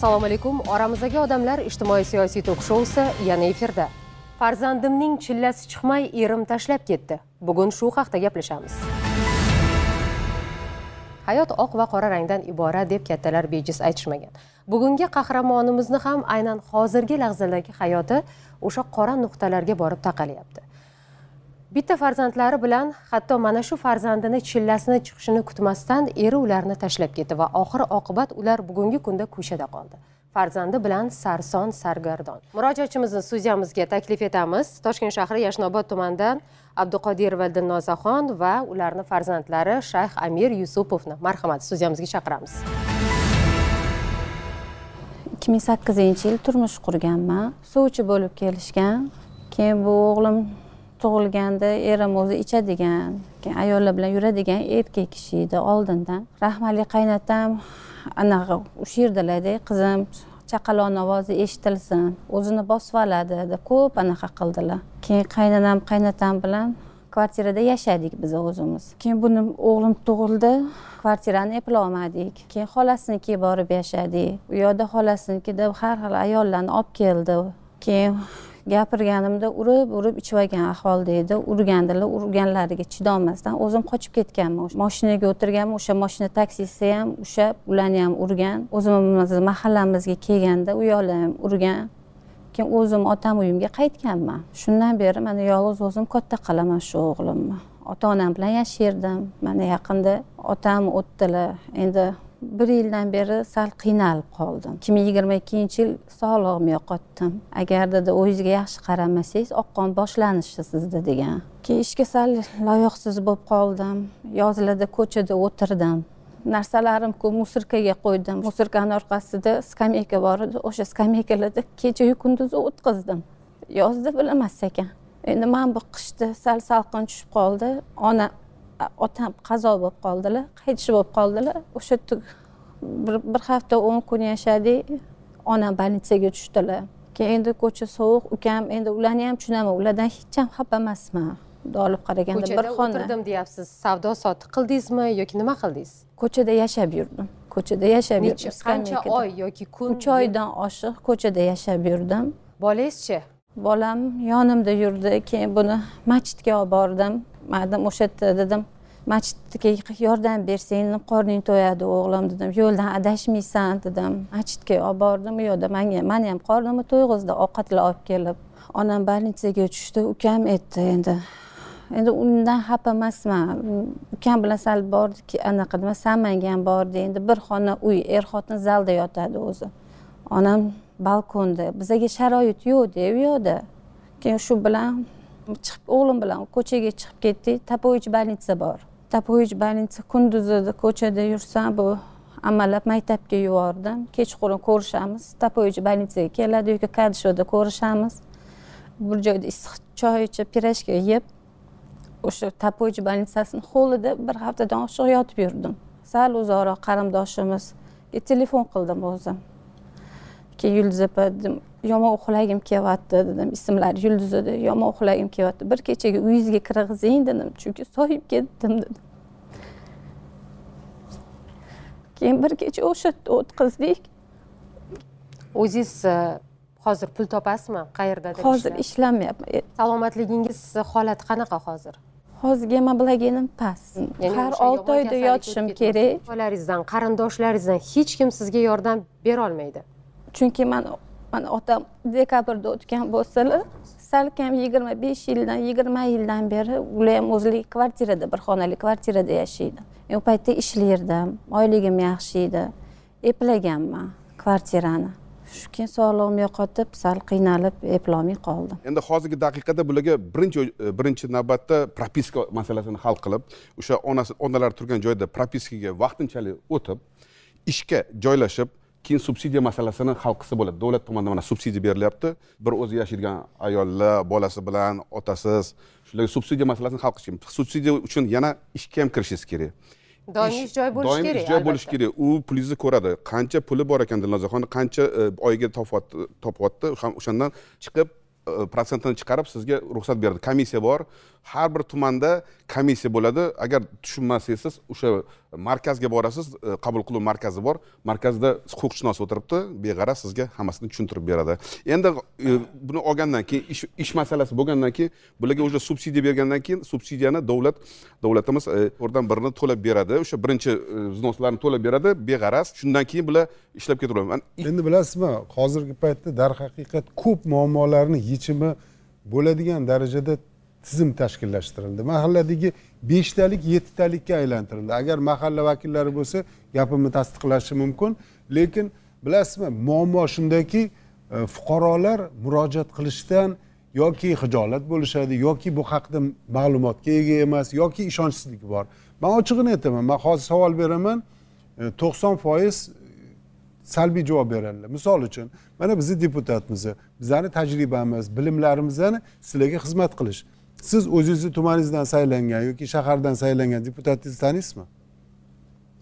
assalomu alaykum oramizdagi odamlar ijtimoiy siyosiy tok shousi yana efirda farzandimning chillasi chiqmay erim tashlab ketdi bugun shu haqda gaplashamiz hayot oq va qora rangdan iborat deb kattalar bejiz aytishmagan bugungi qahramonimizni ham aynan hozirgi lahzadagi hayoti o'sha qora nuqtalarga borib taqalyapti bitta farzandlari bilan hatto mana shu farzandini chillasini chiqishini kutmasdan eri ularni tashlab ketdi va oxir oqibat ular bugungi kunda ko'chada qoldi farzandi bilan sarson sargardon murojaatchimizni studiyamizga taklif etamiz toshkent shahri yashnobod tumanidan abduqodirova dilnozaxon va ularni farzandlari shayx amir yusupovni marhamat studiyamizga chaqiramiz ikki ming sakkizinchi yil turmush qurganman suvchi bo'lib kelishgan keyin bu o'g'lim tug'ilganda erim o'zi ichadigan keyin ayollar bilan yuradigan erkak kishi edi oldindan rahmatli qaynatam anaqa o'sha yerdalarda qizim chaqaloqni ovozi eshitilsin o'zini bosib oladi deb ko'p anaqa qildilar keyin qaynanam qaynatam bilan kvartirada yashadik biz o'zimiz keyin buni o'g'lim tug'ildi kvartirani eplolmadik keyin xolasinikiga borib yashadik u yoqda xolasinikida deb har xil ayollarni olib keldi keyin gapirganimda urib urib olgan ahvolda edi urgandilar urganlariga chidolmasdan o'zim qochib ketganman moshinaga o'tirganman o'sha moshina taksisi ham o'sha ularni ham urgan o'zimizni mahallamizga kelganda u yoqlar ham urgan keyin o'zim otam uyimga qaytganman shundan beri mana yolg'iz o'zim katta qilaman shu o'g'limni ota onam bilan yashardim mana yaqinda otam o'tdilar endi bir yildan beri sal qiynalib qoldim ikki ming yigirma ikkinchi yil sog'lig'imni yo'qotdim agar dedi o'zingizga yaxshi qaramasangiz oqqon boshlanishi sizda degan keyin ishga sal loyiqsiz bo'lib qoldim yozlarda ko'chada o'tirdim narsalarim ko'p musirkaga qo'ydim musirkani orqasida skameyka bor edi o'sha skameykalarda kechayu kunduzi o'tkazdim yozda bilmas ekan endi mana bu qishda sal salqin tushib qoldi ona otam qazo bo'lib qoldilar qaytish bo'lib qoldilar o'sha bir hafta o'n kun yashadik onam больнitsaga tushdilar keyin endi ko'cha sovuq ukam endi ularni ham tushunaman ulardan hech ham xafa emasman xudo olib qaraganda bir xona ko'chada o'tirdim deyapsiz savdo sotiq qildingizmi yoki nima qildingiz ko'chada yashab yurdim ko'chada yashab yurdim qancha oy yoki kun uch oydan oshiq ko'chada yashab yurdim bolangizchi bolam yonimda yurdi keyin buni machitga olib bordim madam o'sha yerda dedim masjidga yordam bersang qorning to'yadi o'g'lim dedim yo'ldan adashmaysan dedim machitga olib bordim u yoqda manga mani ham qornimni to'yg'izdi ovqatlar olib kelib onam больницаga tushdi ukam aytdi endi endi undan xafa emasman ukam bilan sal bordik anaqa nima san manga ham bordi endi bir xona uy er xotin zalda yotadi o'zi onam balkonda bizaga sharoit yo'qda u yoqda keyin shu bilan chiqib o'g'lim bilan ko'chaga chiqib ketdik tapovich больница bor tapovich больница kunduzida ko'chada yursam bu amallab maktabga yubordim kechqurun ko'rishamiz tapovich больницaga keladi yoki kadishoda ko'rishamiz bir joyda issiq choy ichib pirojka yeb o'sha tapovich больницasini hovlida bir haftadan oshiq yotib yurdim sal o'zaro qarindoshimiz telefon qildim o'zim keyin yulduz opa yomon uxlagim kelyapti dedim ismlari yulduz edi yomon uxlagim kelyapti bir kechaga uyingizga kirg'izing dedim chunki soyib ketdim dedim keyin bir kecha o'sha yerda o'tkazdik o'zingiz e, hozir pul topasizmi qayerdadir hozir ishlamayapman e, salomatligingiz holati qanaqa hozir hozir gemoblogenim past har olti oyda yotishim kerak qarindoshlaringizdan hech kim sizga yordam berolmaydi chunki man mana otam dekabrda o'tgan bo'lsalar salkam yigirma besh yildan yigirma yildan beri ular ham o'zlik kvartirada bir xonali kvartirada yashaydi men u paytda ishlardim oyligim yaxshi edi eplaganman kvartirani shu keyin sog'lig'im yo'qotib sal qiynalib eplolmay qoldim endi hozirgi daqiqada bularga birinchi birinchi navbatda propiska masalasini hal qilib o'sha onasi onalari turgan joyda propiskaga vaqtinchalik o'tib ishga joylashib keyin subsidiya masalasini hal qilsa bo'ladi davlat tomonidan mana subsidiya berilyapti bir o'zi yashaydigan ayollar bolasi bilan otasiz shularga subsidiya masalasini hal qilish subsidiya uchun yana ishga ham kirishingiz kerak doimiy ish joy bo'lishi kerak doimiy ish joy bo'lishi kerak u pulingizni ko'radi qancha puli bor ekan dilnozaxonni qancha e, oyiga topyapti ham o'shandan chiqib e, protsentini chiqarib sizga ruxsat beradi komissiya bor har bir tumanda komissiya bo'ladi agar tushunmasangiz o'sha markazga borasiz e, qabul qiluv markazi bor markazda huquqshunos o'tiribdi beg'araz sizga hammasini tushuntirib beradi endi e, buni olgandan keyin ish, masalasi bo'lgandan keyin bularga уже subsidiya bergandan keyin subsidiyani davlat davlatimiz e, o'rdan birini to'lab beradi o'sha birinchi vznoslarni to'lab beradi beg'araz shundan keyin bular ishlab ketaveradi endi bilasizmi hozirgi paytda darhaqiqat ko'p muammolarni yechimi bo'ladigan darajada tizim tashkillashtirildi mahalladagi beshtalik yettitalikka aylantirildi agar mahalla vakillari bo'lsa gapimni tasdiqlashi mumkin lekin bilasizmi muammo shundaki e, fuqarolar murojaat qilishdan yoki hijolat bo'lishadi yoki bu haqida ma'lumotga ega emas yoki ishonchsizlik bor man ochig'ini aytaman man hozir savol beraman e, to'qson foiz e, salbiy javob beradilar misol uchun mana bizni deputatmiz bizani tajribamiz bilimlarimizni sizlarga xizmat qilish siz o'zingizni tumaningizdan saylangan yoki shahardan saylangan deputatingizni taniysizmi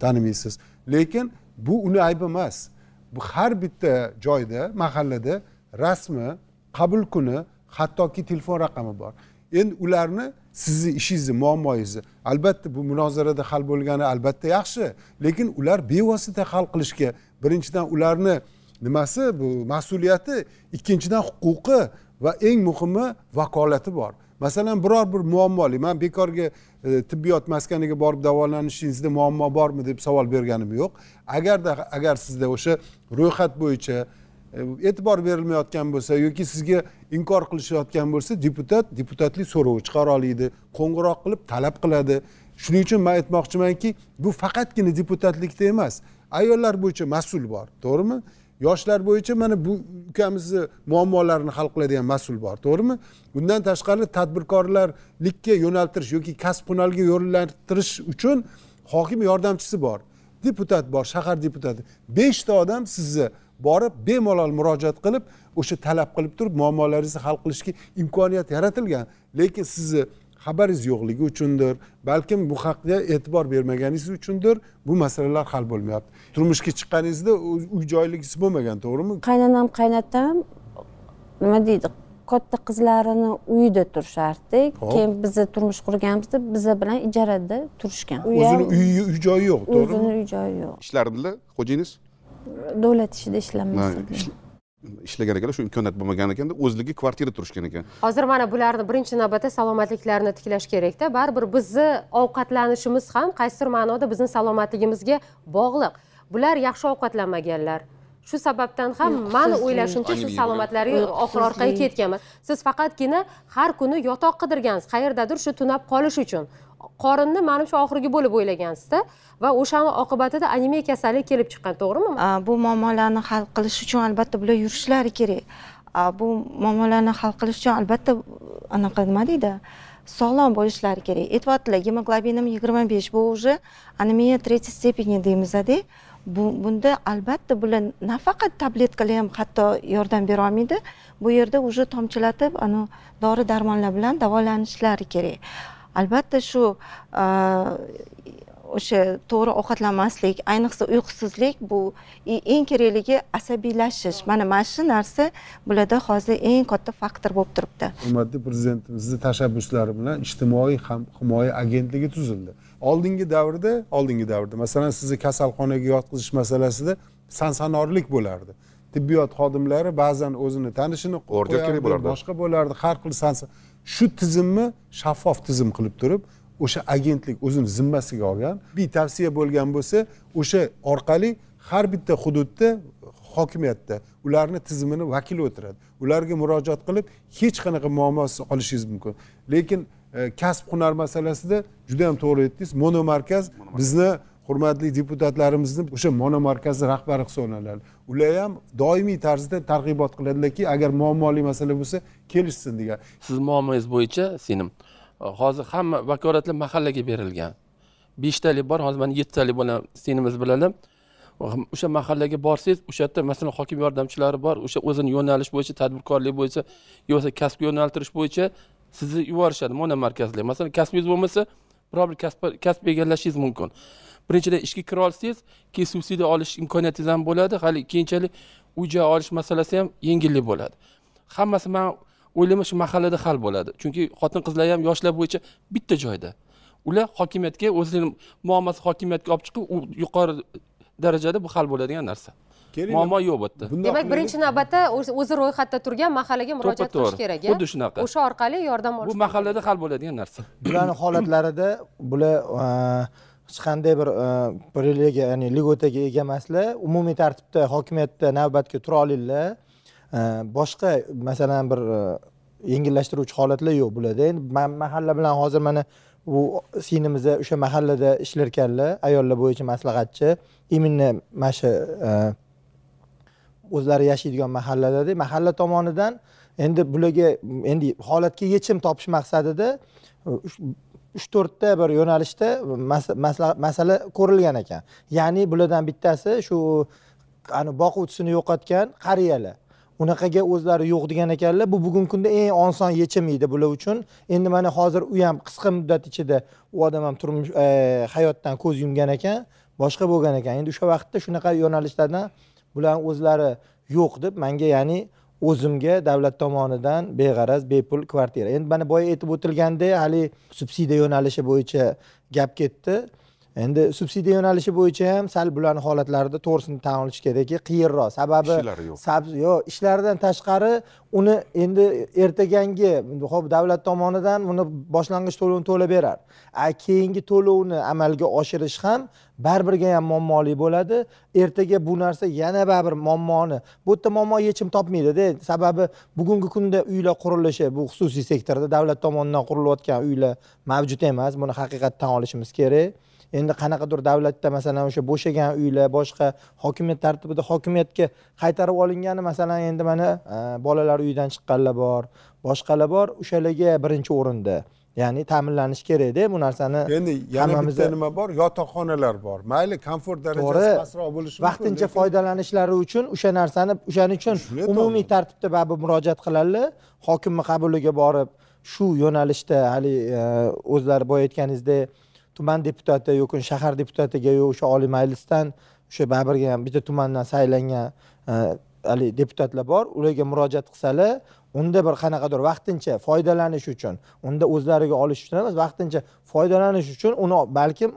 tanimaysiz lekin bu uni aybi emas bu har bitta joyda mahallada rasmi qabul kuni hattoki telefon raqami bor endi ularni sizni ishingizni muammoyingizni albatta bu munozarada hal bo'lgani albatta yaxshi lekin ular bevosita hal qilishga birinchidan ularni nimasi bu mas'uliyati ikkinchidan huquqi va eng muhimi vakolati bor masalan biror bir muammoli man bekorga e, tibbiyot maskaniga borib davolanishingizda muammo bormi deb savol berganim yo'q agarda agar sizda o'sha ro'yxat bo'yicha e, e'tibor berilmayotgan bo'lsa yoki sizga inkor qilishayotgan bo'lsa deputat deputatlik so'rovi chiqara oladi qo'ng'iroq qilib talab qiladi shuning uchun man aytmoqchimanki bu faqatgina deputatlikda emas ayollar bo'yicha mas'ul bor to'g'rimi yoshlar bo'yicha mana bu ukamizni muammolarini hal qiladigan mas'ul bor to'g'rimi undan tashqari tadbirkorlarlikka yo'naltirish yoki kasb hunarga yo'naltirish uchun hokim yordamchisi bor deputat bor shahar deputati beshta odam sizni borib bemalol murojaat qilib o'sha talab qilib turib muammolaringizni hal qilishga imkoniyat yaratilgan lekin sizni xabaringiz yo'qligi uchundir balkim bu haqda e'tibor bermaganingiz uchundir bu masalalar hal bo'lmayapti turmushga chiqqaningizda uy joyligingiz bo'lmagan to'g'rimi qaynonam qaynatam nima deydi katta qizlarini uyida turishardi keyin biza turmush qurganimizda biza bilan ijarada turishgan o'zini uyi uy joyi yo'q to'g'rimi o'zini uy joyi yo'q ishlardilar xo'jayingiz davlat ishida ishlamasdi ishlagan ekanlar shu imkoniyat bo'lmagan ekanda o'zligi kvartira turishgan ekan hozir mana bularni birinchi navbatda salomatliklarini tiklash kerakda baribir bizni ovqatlanishimiz ham qaysidir ma'noda bizni salomatligimizga bog'liq bular yaxshi ovqatlanmaganlar shu sababdan ham mani o'ylashimcha shu salomatlari oxir orqaga ketganmi siz faqatgina har kuni yotoq qidirgansiz qayerdadir shu tunab qolish uchun qorinni mana shu oxirgi bo'lib o'ylagansizda va o'shani oqibatida anemiya kasalligi kelib chiqqan to'g'rimi bu muammolarni hal qilish uchun albatta bular yurishlari kerak bu muammolarni hal qilish uchun albatta anaqa nima deydi sog'lom bo'lishlari kerak aytyaptilar gemoglobinim yigirma besh bu уже anemiya третьей степени deymizda bu bunda albatta bular nafaqat tabletkalar ham hatto yordam bera olmaydi bu yerda уже tomchilatib anavi dori darmonlar bilan davolanishlari kerak albatta shu e, o'sha to'g'ri ovqatlanmaslik ayniqsa uyqusizlik bu eng kerakligi asabiylashish mana mana shu narsa bularda hozir eng katta faktor bo'lib turibdi hurmatli prezidentimizni tashabbuslari bilan ijtimoiy himoya agentligi tuzildi oldingi davrda oldingi davrda masalan sizni kasalxonaga yotqizish masalasida sansanorlik bo'lardi tibbiyot xodimlari ba'zan o'zini tanishini o'rdak kerak bo'lardi boshqa bo'lardi har xil sansa shu tizimni shaffof tizim qilib turib o'sha agentlik o'zini zimmasiga olgan tavsiya bo'lgan bo'lsa o'sha orqali har bitta hududda hokimiyatda ularni tizimini vakili o'tiradi ularga murojaat qilib hech qanaqa muammosiz olishingiz mumkin lekin e, kasb hunar masalasida juda yam to'g'ri aytdingiz monomarkaz bizni hurmatli deputatlarimizni o'sha monomarkazni rahbari hisoblanadi ular ham doimiy tarzda targ'ibot qiladilarki agar muammoli masala bo'lsa kelishsin degan siz muammongiz bo'yicha senim e, hozir hamma vakolatlar mahallaga berilgan beshtalik bor hozir mana yettitalik bilan senimiz bilan o'sha mahallaga borsangiz o'sha yerda masalan hokim yordamchilari bor o'sha o'zini yo'nalish bo'yicha tadbirkorlik bo'yicha bo'lmasa kasbga yo'naltirish bo'yicha sizni yuborishadi markazlar masalan kasbingiz bo'lmasa biror bir kasb egallashingiz mumkin birinchidan ishga kira olsangiz keyin subsidiya olish imkoniyatingiz ham bo'ladi hali keyinchalik uy joy olish masalasi ham yengillik bo'ladi hammasi man o'ylayman shu mahallada hal bo'ladi chunki xotin qizlar ham yoshlar bo'yicha bitta joyda ular hokimiyatga o'zini muammosi hokimiyatga olib chiqib u yuqori darajada bu hal bo'ladigan narsa kerak muammo yo'q bu yerda demak birinchi navbatda o'zi ro'yxatda turgan mahallaga murojaat qilish kerak xuddi shunaqa o'sha orqali yordam olish bu mahallada hal bo'ladigan narsa bularni holatlarida bular e, hech qanday bir privilegiya e, ya'ni ligotaga ega emaslar umumiy tartibda hokimiyatda navbatga tura olinglar e, boshqa masalan bir yengillashtiruvchi holatlar yo'q bularda endi mahalla bilan hozir mana u sinimizda o'sha mahallada ishlarkanlar ayollar bo'yicha maslahatchi именно mana shu o'zlari yashaydigan mahalladada mahalla tomonidan endi bularga endi holatga yechim topish maqsadida uch to'rtta bir yo'nalishda masala ko'rilgan ekan ya'ni bulardan bittasi shu boquvchisini yo'qotgan qariyalar unaqaga o'zlari yo'q degan ekanlar bu bugungi kunda eng oson yechim edi bular uchun endi mana hozir u ham qisqa muddat ichida u odam ham turmush e, hayotdan ko'z yumgan ekan boshqa bo'lgan ekan endi o'sha vaqtda shunaqa yo'nalishlardan bularni o'zlari yo'q deb manga ya'ni o'zimga davlat tomonidan beg'araz bepul kvartira endi mana boya aytib o'tilgandek haligi subsidiya yo'nalishi bo'yicha gap ketdi endi subsidiya yo'nalishi bo'yicha ham sal bularni holatlarida to'g'risini tan olish kerakki qiyinroq sababi ishlari yo'q yo'q ishlaridan tashqari uni endi ertagangi hop davlat tomonidan uni boshlang'ich to'lovini to'lab berar a keyingi to'lovni amalga oshirish ham baribirga ham muammoli bo'ladi ertaga bu narsa yana baribir muammoni bu yerda muammo yechim topmaydida sababi bugungi kunda uylar qurilishi bu xususiy sektorda davlat tomonidan qurilayotgan uylar mavjud emas buni haqiqatdan olishimiz kerak endi qanaqadir davlatda masalan o'sha bo'shagan uylar boshqa hokimiyat tartibida hokimiyatga qaytarib olingani masalan endi mana e, bolalar uyidan chiqqanlar bor boshqalar bor o'shalarga birinchi o'rinda ya'ni ta'minlanishi kerakda bu narsani endi yana bitta nima bor yotoqxonalar bor mayli komfort darajasi pastroq bo'lishi vaqtincha foydalanishlari uchun o'sha narsani o'shaning uchun umumiy tartibda baribir murojaat qiladilar hokimni qabuliga borib shu yo'nalishda hali e, o'zlari boya aytganingizdek tuman deputati yoki shahar deputatiga yo o'sha oliy majlisdan o'sha baribirga ham bitta tumandan saylangan e, haligi deputatlar bor ularga murojaat qilsalar unda bir qanaqadir vaqtincha foydalanish uchun unda o'zlariga olish uchun emas vaqtincha foydalanish uchun uni balkim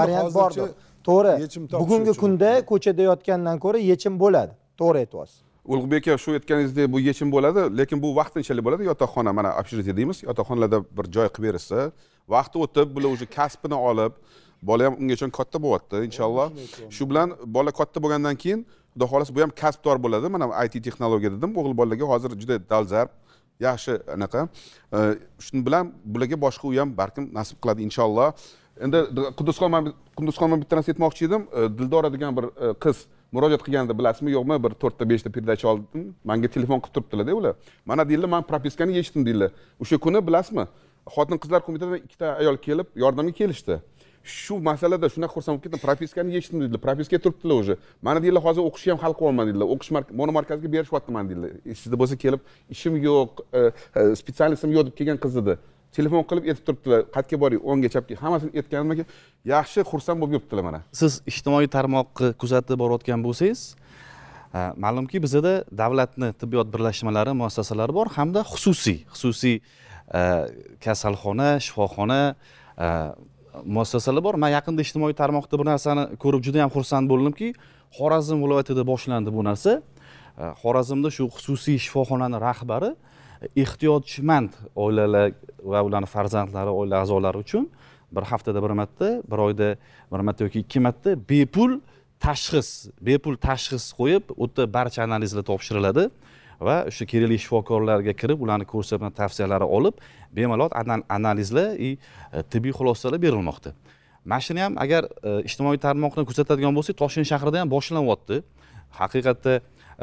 variant bordir to'g'ri bugungi kunda ko'chada yotgandan ko'ra yechim bo'ladi to'g'ri aytyapsiz ulug'bek aka shu aytganingizdek bu yechim bo'ladi lekin bu vaqtinchalik bo'ladi yotoqxona mana общежитие deymiz yotoqxonalarda bir joy qilib berishsa vaqti o'tib bular уже kasbini olib bola ham ungacha katta bo'lyapti inshaalloh shu bilan bola katta bo'lgandan keyin xudo xohlasa bu ham kasbdor bo'ladi mana it texnologiya dedim o'g'il bolalarga hozir juda dolzarb yaxshi anaqa shu bilan bularga boshqa uy ham balkim nasib qiladi inshaalloh endi qudusxon man qudusxon man bitta narsa aytmoqchi edim dildora degan bir e, qiz murojaat qilganda bilasizmi yo'qmi bir to'rtta beshta передача oldim manga telefon qilib turibdilarda ular mana deydilar man propiskani yechdim deydilar o'sha kuni bilasizmi xotin qizlar qo'mitada ikkita ayol kelib yordamga kelishdi shu masalada shunaqa xursand bo'lib ketdim propiskani yechdim dedilar propiska turibdilar уже mana deydilar hozir o'qishni ham hal qilyapman dedilar o'qish berishyapti mana deydilar sizda bo'lsa kelib ishim yo'q специальностim e, e, yo'q deb kelgan qiz edi telefon qilib aytib turibdilar qayerga boring o'ngga chapga hammasini aytganimdan keyin yaxshi xursand bo'lib yuribdilar mana siz ijtimoiy tarmoqni kuzatib borayotgan bo'lsangiz e, ma'lumki bizada davlatni tibbiyot birlashmalari muassasalari bor hamda xususiy xususiy Э, kasalxona shifoxona э, muassasalar bor man yaqinda ijtimoiy tarmoqda bir narsani ko'rib juda yam xursand bo'ldimki xorazm viloyatida boshlandi bu narsa э, xorazmda shu xususiy shifoxonani rahbari ehtiyojmand oilalar va ularni farzandlari oila a'zolari uchun bir haftada bir marta bir oyda bir marta yoki ikki marta bepul tashxis bepul tashxis qo'yib u yerda barcha analizlar topshiriladi va o'sha kerakli shifokorlarga kirib ularni ko'rsatma tavsiyalari olib bemalol analizlar и e, tibbiy xulosalar berilmoqda mana shuni ham agar e, ijtimoiy tarmoqni kuzatadigan bo'lsak toshkent shahrida ham boshlanyapti haqiqatda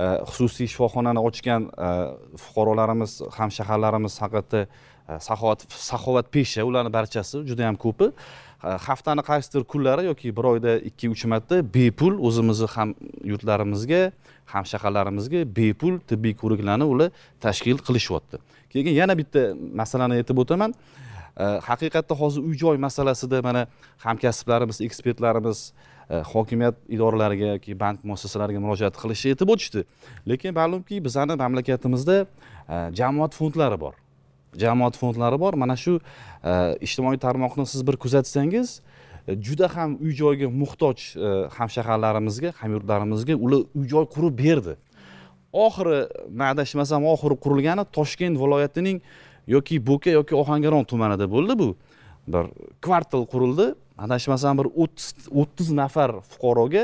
e, xususiy shifoxonani ochgan fuqarolarimiz hamshaharlarimiz haqiqatda saxovat saxovatpesha ularni barchasi juda yam ko'pi Э, haftani qaysidir kunlari yoki bir oyda ikki uch marta bepul o'zimizni ham yurtlarimizga ham shaharlarimizga bepul tibbiy ko'riklarni ular tashkil qilishyapti keyin yana bitta masalani aytib o'taman э, haqiqatda hozir uy joy masalasida mana hamkasblarimiz ekspertlarimiz э, hokimiyat idoralariga yoki bank muassasalariga murojaat qilishni aytib o'tishdi lekin ma'lumki bizani mamlakatimizda jamoat fondlari bor jamoat fondlari bor mana shu e, ijtimoiy tarmoqni siz bir kuzatsangiz e, juda ham uy joyga muhtoj e, hamshaharlarimizga hamyurtlarimizga ular uy joy qurib berdi oxiri man adashmasam oxiri qurilgani toshkent viloyatining yoki bo'ka yoki ohangaron tumanida bo'ldi bu bir kvartal qurildi adashmasam bir o'ttiz o'ttiz nafar fuqaroga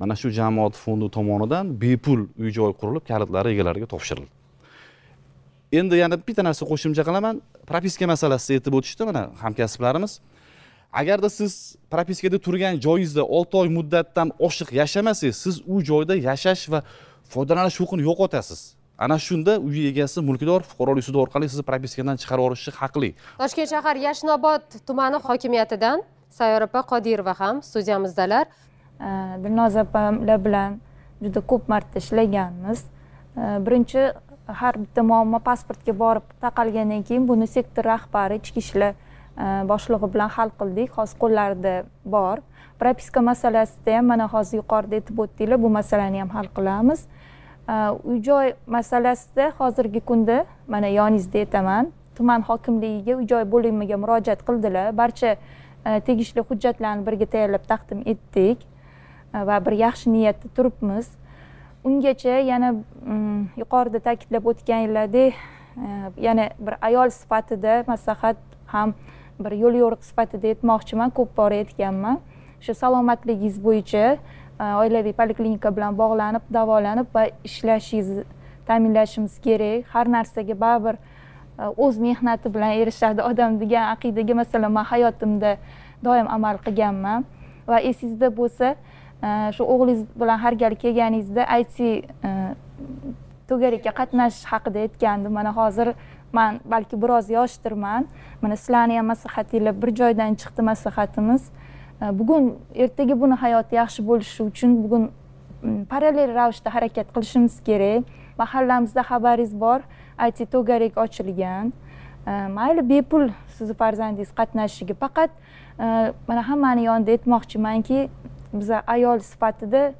mana shu jamoat fondi tomonidan bepul uy joy qurilib kalitlari egalariga topshirildi endi yana bitta narsa qo'shimcha qilaman propiska masalasida aytib o'tishdi mana hamkasblarimiz agarda siz propiskada turgan joyingizda olti oy muddatdan oshiq yashamasangiz siz u joyda yashash va foydalanish huquqini yo'qotasiz ana shunda uy egasi mulkdor fuqarolik sudi orqali sizni propiskadan chiqarib yuborishi haqli toshkent shahar yashnobod tumani hokimiyatidan sayyora opa qodirova ham studiyamizdalar dilnoza opalar bilan juda ko'p marta ishlaganmiz birinchi har bitta muammo pasportga borib taqalgandan keyin buni sektor rahbari ichki ishlar e, boshlig'i bilan hal qildik hozir qo'llarida bor propiska masalasida ham mana hozir yuqorida aytib o'tdinglar bu masalani ham hal qilamiz e, uy joy masalasida hozirgi kunda mana yoningizda aytaman tuman hokimligiga uy joy bo'limiga murojaat qildilar barcha e, tegishli hujjatlarni birga tayyorlab taqdim etdik va bir yaxshi niyatda turibmiz ungacha yana mm, yuqorida ta'kidlab o'tganlardek yana bir ayol sifatida maslahat ham bir yo'l yo'riq sifatida aytmoqchiman ko'p bora aytganman o'sha salomatligingiz bo'yicha e, oilaviy poliklinika bilan bog'lanib davolanib va ishlashingizni ta'minlashimiz kerak har narsaga baribir e, o'z mehnati bilan erishadi odam degan aqidaga masalan man hayotimda doim amal qilganman va esingizda bo'lsa shu o'g'lingiz bilan har gal kelganingizda it e, to'garakka qatnashish haqida aytgandi mana hozir man balki biroz yoshdirman mana sizlarni ham maslahatinglar bir joydan chiqdi maslahatimiz bugun ertaga buni hayoti yaxshi bo'lishi uchun bugun parallel ravishda harakat qilishimiz kerak mahallamizda xabaringiz bor it to'garak ochilgan mayli bepul sizni farzandingiz qatnashishiga faqat e, mana hammani yonida aytmoqchimanki biza ayol sifatida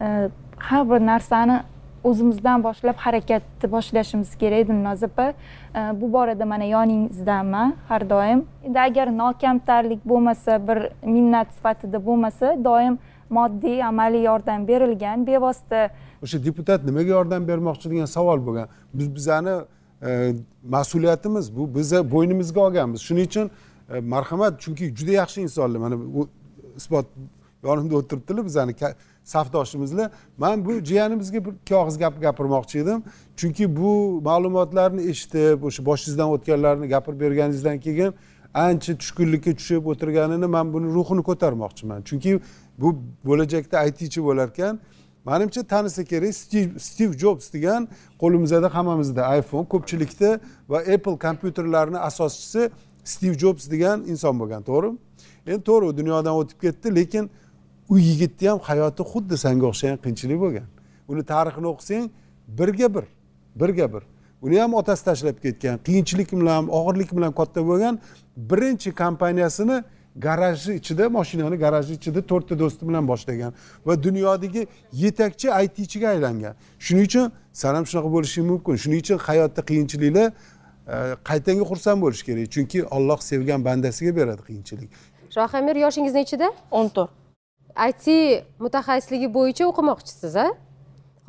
e, har bir narsani o'zimizdan boshlab harakatni boshlashimiz kerak dilnoza opa e, bu borada mana yoningizdaman har doim endi agar nokamtarlik bo'lmasa bir minnat sifatida bo'lmasa doim moddiy amaliy yordam berilgan bevosita o'sha deputat nimaga yordam bermoqchi degan savol bo'lgan biz bizani e, mas'uliyatimiz bu biza bo'ynimizga olganmiz shuning uchun marhamat chunki juda yaxshi insonlar mana isbot yonimda o'tiribdilar bizani safdoshimizlar man bu jiyanimizga bir ikki og'iz gap gapirmoqchi edim chunki bu ma'lumotlarni eshitib o'sha boshingizdan o'tganlarni gapirib berganingizdan keyin ancha tushkunlikka tushib o'tirganini man buni ruhini ko'tarmoqchiman chunki bu bo'lajakda bo'lar bo'larkan manimcha tanisa kerak stiv jobs degan qo'limizda hammamizda iphone ko'pchilikda va apple kompyuterlarini asoschisi stiv jobs degan inson bo'lgan to'g'rimi endi to'g'ri u dunyodan o'tib ketdi lekin u yigitni ham hayoti xuddi sanga o'xshagan qiyinchilik bo'lgan uni tarixini o'qisang birga bir birga bir uni ham otasi tashlab ketgan qiyinchilik bilan og'irlik bilan katta bo'lgan birinchi kompaniyasini garaji ichida mashinani garaji ichida to'rtta do'sti bilan boshlagan va dunyodagi yetakchi aytichiga aylangan shuning uchun san ham shunaqa bo'lishing mumkin shuning uchun hayotda qiyinchiliklar e, qaytanga xursand bo'lish kerak chunki olloh sevgan bandasiga beradi qiyinchilik shohimir yoshingiz nechida o'n to'rt it mutaxassisligi bo'yicha o'qimoqchisiz a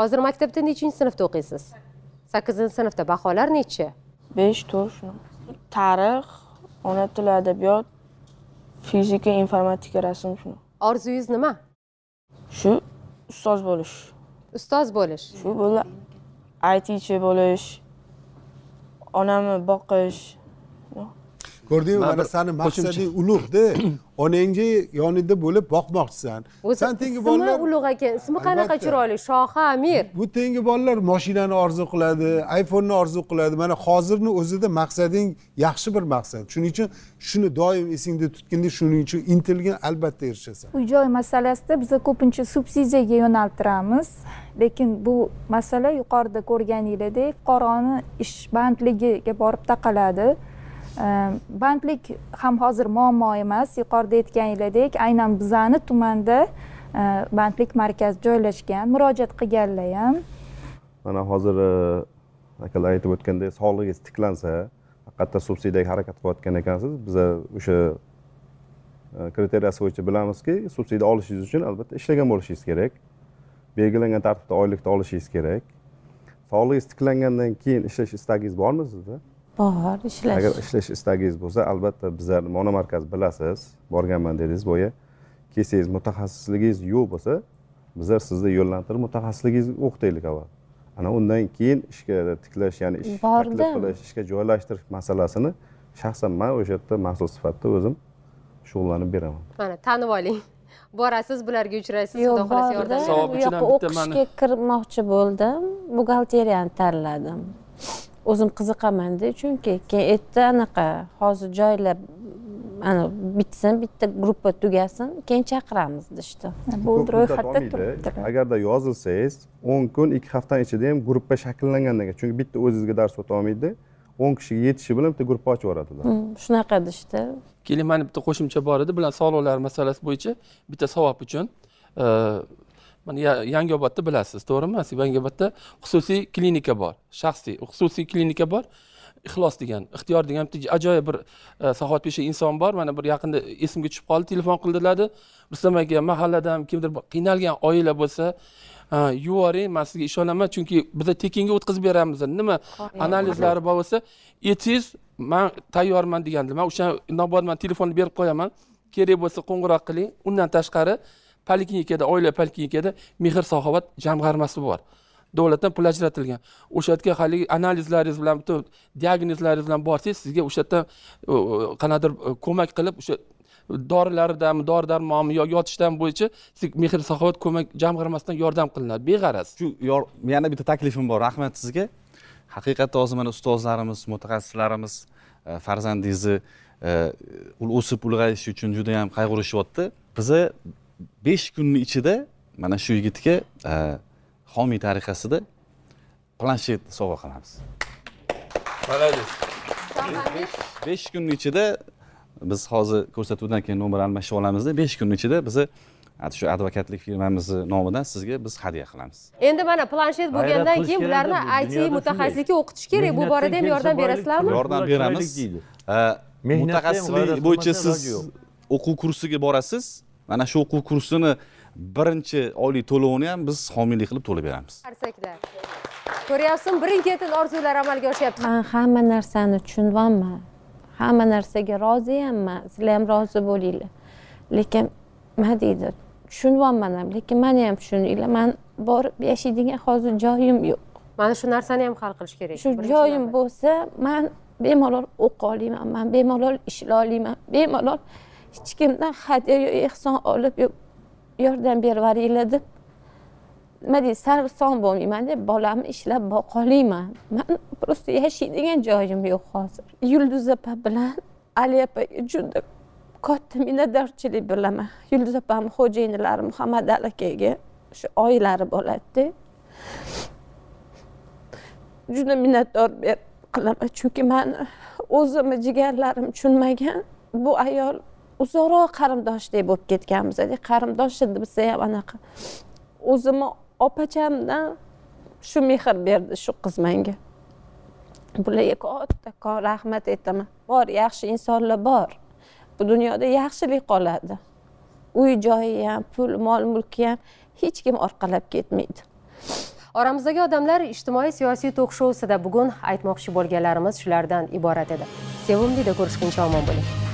hozir maktabda nechinchi sinfda o'qiysiz sakkizinchi sinfda baholar nechi besh to'rt tarix ona tili adabiyot fizika informatika rasm shuni orzuyingiz nima shu ustoz bo'lish ustoz bo'lish shu bo'ldi aytichi bo'lish onamni boqish ko'rdingmi mana sani maqsading ulug'da onangni yonida bo'lib boqmoqchisan san tengi bolalar ismi ulug' aka ismi qanaqa chiroyli shoha amir bu tengi bolalar moshinani orzu qiladi iphoneni orzu qiladi mana hozirni o'zida maqsading yaxshi bir maqsad shuning uchun shuni doim esingda tutganda shuning uchun intilgin albatta erishasan uy joy masalasida biza ko'pincha subsidiyaga yo'naltiramiz lekin bu masala yuqorida ko'rganinglardek fuqaroni ish bandligiga borib taqaladi Ehm, bandlik ham hozir muammo emas yuqorida aytganingizdek aynan bizani tumanida ehm, bandlik markazi joylashgan murojaat qilganlar ham mana hozir ehm, akalar aytib o'tgandek sog'lig'ingiz tiklansa qayerda subsidiyaga harakat qilayotgan ekansiz biza o'sha kriteriyasi bo'yicha bilamizki subsidiya olishingiz uchun albatta ishlagan bo'lishingiz kerak belgilangan tartibda oylikda olishingiz kerak sog'lig'ingiz tiklangandan keyin ishlash istagingiz bormi sizda bor ishlash agar ishlash istagingiz bo'lsa albatta bizlarni markaz bilasiz borganman dedingiz boya kelsangiz mutaxassisligingiz yo'q bo'lsa bizlar sizni yo'llantirib mutaxassisligingizni o'qitaylik avval ana undan keyin ishga tiklash ya'ni ish taklif qilish ishga joylashtirish masalasini shaxsan man o'sha yerda mas'ul sifatida o'zim shug'ullanib beraman mana tanib oling borasiz bularga uchraysiz xudo xohlasa yordam savob uchun o'qishga kirmoqchi bo'ldim buxgalteriyani tanladim o'zim qiziqamanda chunki keyin erta anaqa hozir joylab ana bitsin bitta gruppa tugasin keyin chaqiramiz ishda bo'ldi ro'yxatda turibdi agarda yozilsangiz o'n kun ikki haftani ichida ham gruppa shakllangandan keyin chunki bitta o'zizga dars o'ta olmaydi o'n kishiga yetishi bilan bitta gruppa ochib yuboradilar hmm, shunaqa idishda keling mani bitta qo'shimcha bor edi bilan sog'liqlar masalasi bo'yicha bitta savob uchun e, mana yangiobodda bilasiz to'g'rimi yangiobodda xususiy klinika bor shaxsiy xususiy klinika bor ixlos degan ixtiyor degan bitta ajoyib bir e, saxovatpesha inson bor mana bir yaqinda esimga tushib qoldi telefon qildilar rustam aka mahalladan kimdir qiynalgan oila bo'lsa e, yuboring man sizga ishonaman chunki biza tekinga o'tkazib beramiz nima analizlari bor bo'lsa aytingiz man tayyorman degandi man o'sha nobodman telefonni berib qo'yaman kerak bo'lsa qo'ng'iroq qiling undan tashqari poliklinikada oila poliklinikada mehr saxovat jamg'armasi bor davlatdan pul ajratilgan o'sha yerga haligi analizlaringiz bilan butun diagnozlaringiz bilan borsangiz sizga o'sha yerdan qanaqadir e, ko'mak qilib o'sha dorilaridami dori darmonmi yo yotishdan bo'yicha sizga mehr saxovat ko'mak jamg'armasidan yordam qilinadi beg'araz shu yana bitta taklifim bor rahmat sizga haqiqatda hozir mana ustozlarimiz mutaxassislarimiz e, farzandingizni e, o'sib ulg'ayishi uchun judayam qayg'urishyapti biza besh kunni ichida mana shu yigitga e, homiy tariqasida planshet sovg'a qilamiz молодец besh kunni ichida biz hozir ko'rsatuvdan keyin nomer almashib olamizda besh kunni ichida bizni shu advokatlik firmamizni nomidan sizga biz hadya qilamiz endi mana planshet bo'lgandan keyin bularni it mutaxassislikka o'qitish kerak bu borada ham yordam berasizlarmi yordam beramiz e, mutaxassislik bo'yicha siz o'quv kursiga borasiz mana shu o'quv kursini birinchi oylik to'lovini ham biz homiylik qilib to'lab beramiz qarsaklar ko'ryapsizmi birin ketin orzular amalga oshyapti man hamma narsani tushunyapman hamma narsaga roziyaman sizlar ham rozi bo'linglar lekin nima deydi tushunyapman ham lekin mani ham tushuninglar man borib yashaydigan hozir joyim yo'q mana shu narsani ham hal qilish kerak shu joyim bo'lsa man bemalol o'qiy olaman man bemalol ishlay olaman bemalol kimden hadi ihsan yo yordan olib yordam bervaringlar deb nima deydi sarson bo'lmaymanda bolamni ishlab boqolmayman man просто yashaydigan joyim yo'q hozir yulduz opa bilan ali opaga juda katta minnatdorchilik bilaman yulduz opamni xo'jayinlari muhammad ali akaga o'sha oyilari bo'ladida juda minnatdor qilaman chunki man o'zimni jigarlarim tushunmagan bu ayol uzoqroq qarindoshdek bo'lib ketganmiz qarindosh edi ham anaqa o'zimni opachamdan shu mehr berdi shu qiz menga bularga kattakon rahmat aytaman bor yaxshi insonlar bor bu dunyoda yaxshilik qoladi uy joyi ham pul mol mulki ham hech kim orqalab ketmaydi oramizdagi odamlar ijtimoiy siyosiy tok shousida bugun aytmoqchi bo'lganlarimiz shulardan iborat edi sevimlida ko'rishguncha omon bo'ling